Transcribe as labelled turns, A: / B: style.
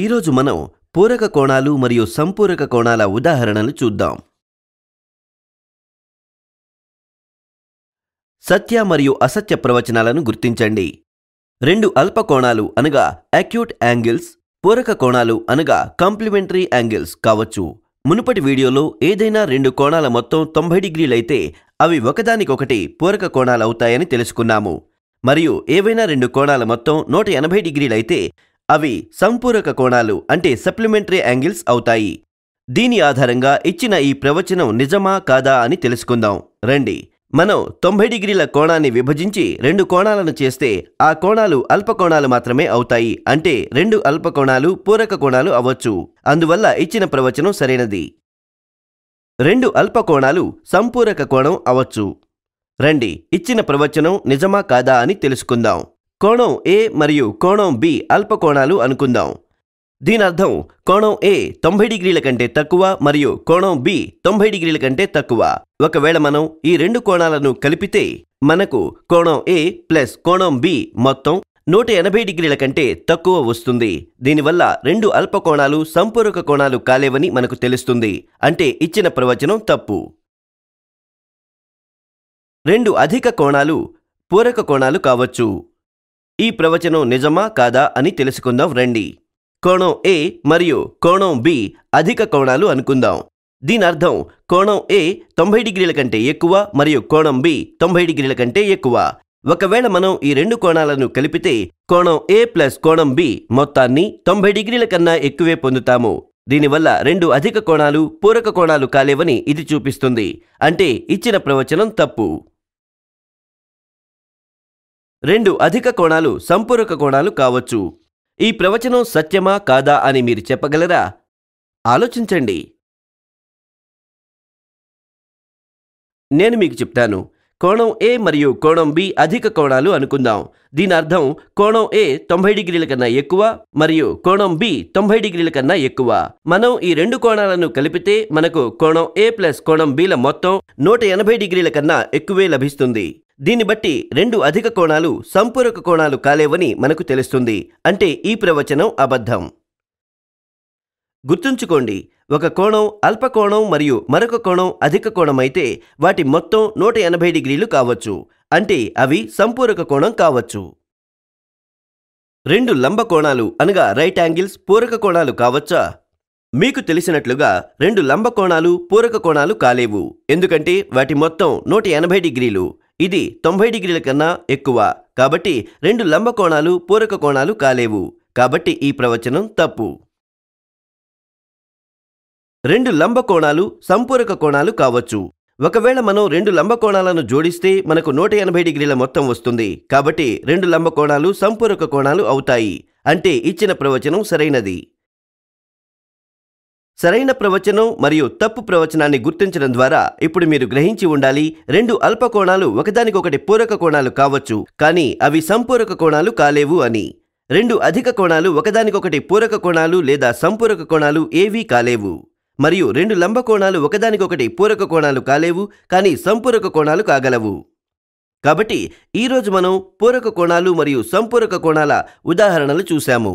A: ఈరోజు మనం పూరక కోణాలు మరియు సంపూరక కోణాల ఉదాహరణలు చూద్దాం సత్య మరియు అసత్య ప్రవచనాలను గుర్తించండి రెండు అల్ప కోణాలు అనగా అక్యూట్ యాంగిల్స్ పూరక కోణాలు అనగా కాంప్లిమెంటరీ యాంగిల్స్ కావచ్చు మునుపటి వీడియోలో ఏదైనా రెండు కోణాల మొత్తం తొంభై డిగ్రీలైతే అవి ఒకదానికొకటి పూరక కోణాలు అవుతాయని తెలుసుకున్నాము మరియు ఏవైనా రెండు కోణాల మొత్తం నూట ఎనభై డిగ్రీలైతే అవి సంపూరక కోణాలు అంటే సప్లిమెంటరీ యాంగిల్స్ అవుతాయి దీని ఆధారంగా ఇచ్చిన ఈ ప్రవచనం నిజమా కాదా అని తెలుసుకుందాం రండి మనం తొంభై డిగ్రీల కోణాన్ని విభజించి రెండు కోణాలను చేస్తే ఆ కోణాలు అల్పకోణాలు మాత్రమే అవుతాయి అంటే రెండు అల్పకోణాలు పూరక కోణాలు అవ్వచ్చు అందువల్ల ఇచ్చిన ప్రవచనం సరైనది రెండు అల్పకోణాలు సంపూరక కోణం అవచ్చు రండి ఇచ్చిన ప్రవచనం నిజమా కాదా అని తెలుసుకుందాం కోణం ఏ మరియు కోణం బి అల్పకోణాలు అనుకుందాం దీని అర్థం కోణం ఏ తొంభై డిగ్రీల కంటే తక్కువ మరియు కోణం బి తొంభై డిగ్రీల కంటే తక్కువ ఒకవేళ మనం ఈ రెండు కోణాలను కలిపితే మనకు కోణం ఏ ప్లస్ కోణం బి మొత్తం నూట ఎనభై డిగ్రీల కంటే తక్కువ వస్తుంది దీనివల్ల రెండు అల్పకోణాలు సంపూరక కోణాలు కాలేవని మనకు తెలుస్తుంది అంటే ఇచ్చిన ప్రవచనం తప్పు రెండు అధిక కోణాలు పూరక కోణాలు కావచ్చు ఈ ప్రవచనం నిజమా కాదా అని తెలుసుకుందాం రండి కోణం ఏ మరియు కోణం బి అధిక కోణాలు అనుకుందాం దీని అర్థం కోణం ఏ తొంభై డిగ్రీల కంటే ఎక్కువ మరియు కోణం బి తొంభై డిగ్రీల కంటే ఎక్కువ ఒకవేళ మనం ఈ రెండు కోణాలను కలిపితే కోణం ఏ ప్లస్ కోణం బి మొత్తాన్ని తొంభై డిగ్రీల కన్నా ఎక్కువే పొందుతాము దీనివల్ల రెండు అధిక కోణాలు పూరక కోణాలు కాలేవని ఇది చూపిస్తుంది అంటే ఇచ్చిన ప్రవచనం తప్పు రెండు అధిక కోణాలు సంపూరక కోణాలు కావచ్చు ఈ ప్రవచనం సత్యమా కాదా అని మీరు చెప్పగలరా ఆలోచించండి నేను మీకు చెప్తాను కోణం ఏ మరియు కోణం బి అధిక కోణాలు అనుకుందాం దీని అర్థం కోణం ఏ తొంభై డిగ్రీల కన్నా ఎక్కువ మరియు కోణం బి తొంభై డిగ్రీల కన్నా ఎక్కువ మనం ఈ రెండు కోణాలను కలిపితే మనకు కోణం ఏ ప్లస్ కోణం బిల మొత్తం నూట ఎనభై డిగ్రీల కన్నా ఎక్కువే లభిస్తుంది దీన్ని బట్టి రెండు అధిక కోణాలు సంపూరక కోణాలు కాలేవని మనకు తెలుస్తుంది అంటే ఈ ప్రవచనం అబద్ధం గుర్తుంచుకోండి ఒక కోణం అల్ప కోణం మరియు మరొక కోణం అధిక కోణమైతే వాటి మొత్తం నూట ఎనభై డిగ్రీలు కావచ్చు అంటే అవి సంపూరక కోణం కావచ్చు రెండు లంబ కోణాలు అనగా రైట్ యాంగిల్స్ పూరక కోణాలు కావచ్చా మీకు తెలిసినట్లుగా రెండు లంబ కోణాలు పూరక కోణాలు కాలేవు ఎందుకంటే వాటి మొత్తం నూట ఎనభై డిగ్రీలు ఇది తొంభై డిగ్రీల కన్నా ఎక్కువ కాబట్టి రెండు లంబ కోణాలు పూరక కోణాలు కాలేవు కాబట్టి ఈ ప్రవచనం తప్పు రెండు లంబ కోణాలు సంపూరక కోణాలు కావచ్చు ఒకవేళ మనం రెండు లంబ కోణాలను జోడిస్తే మనకు నూట ఎనభై డిగ్రీల మొత్తం వస్తుంది కాబట్టి రెండు లంబ కోణాలు సంపూరక కోణాలు అవుతాయి అంటే ఇచ్చిన ప్రవచనం సరైనది సరైన ప్రవచనం మరియు తప్పు ప్రవచనాన్ని గుర్తించడం ద్వారా ఇప్పుడు మీరు గ్రహించి ఉండాలి రెండు అల్ప కోణాలు ఒకదానికొకటి పూరక కోణాలు కావచ్చు కానీ అవి సంపూరక కోణాలు కాలేవు అని రెండు అధిక కోణాలు ఒకదానికొకటి పూరక కోణాలు లేదా సంపూరక కోణాలు ఏవీ కాలేవు మరియు రెండు లంబ కోణాలు ఒకదానికొకటి పూరక కోణాలు కాలేవు కానీ సంపూరక కోణాలు కాగలవు కాబట్టి ఈరోజు మనం పూరక కోణాలు మరియు సంపూరక కోణాల ఉదాహరణలు చూశాము